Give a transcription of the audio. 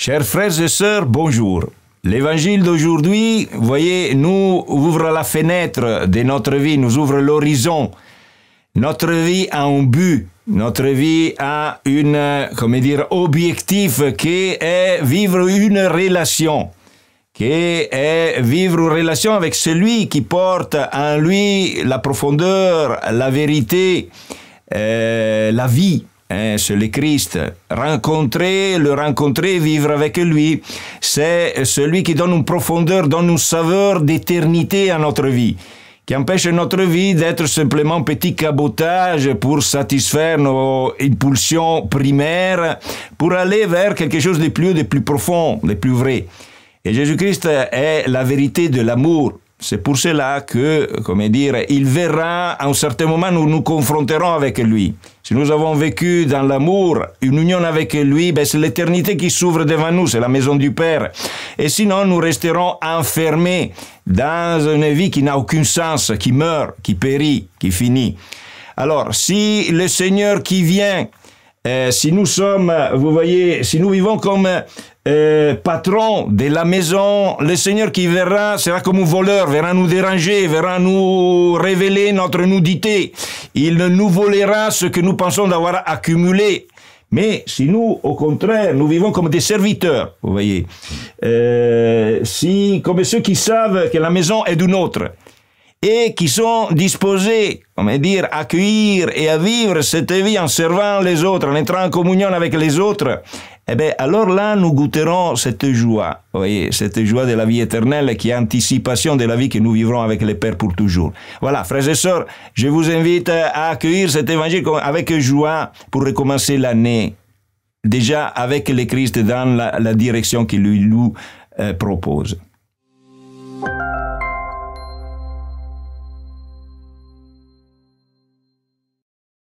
Chers frères et sœurs, bonjour. L'évangile d'aujourd'hui, voyez, nous ouvre la fenêtre de notre vie, nous ouvre l'horizon. Notre vie a un but, notre vie a une, comment dire, objectif qui est vivre une relation, qui est vivre une relation avec celui qui porte en lui la profondeur, la vérité, euh, la vie. Hein, c'est le Christ. Rencontrer, le rencontrer, vivre avec lui, c'est celui qui donne une profondeur, donne une saveur d'éternité à notre vie qui empêche notre vie d'être simplement petit cabotage pour satisfaire nos impulsions primaires, pour aller vers quelque chose de plus, de plus profond, de plus vrai. Et Jésus-Christ est la vérité de l'amour, c'est pour cela que, comme dire, il verra, à un certain moment, nous nous confronterons avec lui. Si nous avons vécu dans l'amour, une union avec lui, ben c'est l'éternité qui s'ouvre devant nous, c'est la maison du Père. Et sinon, nous resterons enfermés dans une vie qui n'a aucun sens, qui meurt, qui périt, qui finit. Alors, si le Seigneur qui vient, euh, si nous sommes, vous voyez, si nous vivons comme euh, patrons patron de la maison, le Seigneur qui verra sera comme un voleur, verra nous déranger, verra nous révéler notre nudité. Il ne nous volera ce que nous pensons d'avoir accumulé. Mais si nous, au contraire, nous vivons comme des serviteurs, vous voyez, euh, si comme ceux qui savent que la maison est d'une autre, et qui sont disposés, comment dire, à accueillir et à vivre cette vie en servant les autres, en entrant en communion avec les autres, eh bien, alors là, nous goûterons cette joie, voyez, cette joie de la vie éternelle qui est anticipation de la vie que nous vivrons avec les Pères pour toujours. Voilà, frères et sœurs, je vous invite à accueillir cet évangile avec joie pour recommencer l'année, déjà avec le Christ dans la, direction qu'il lui, euh, propose.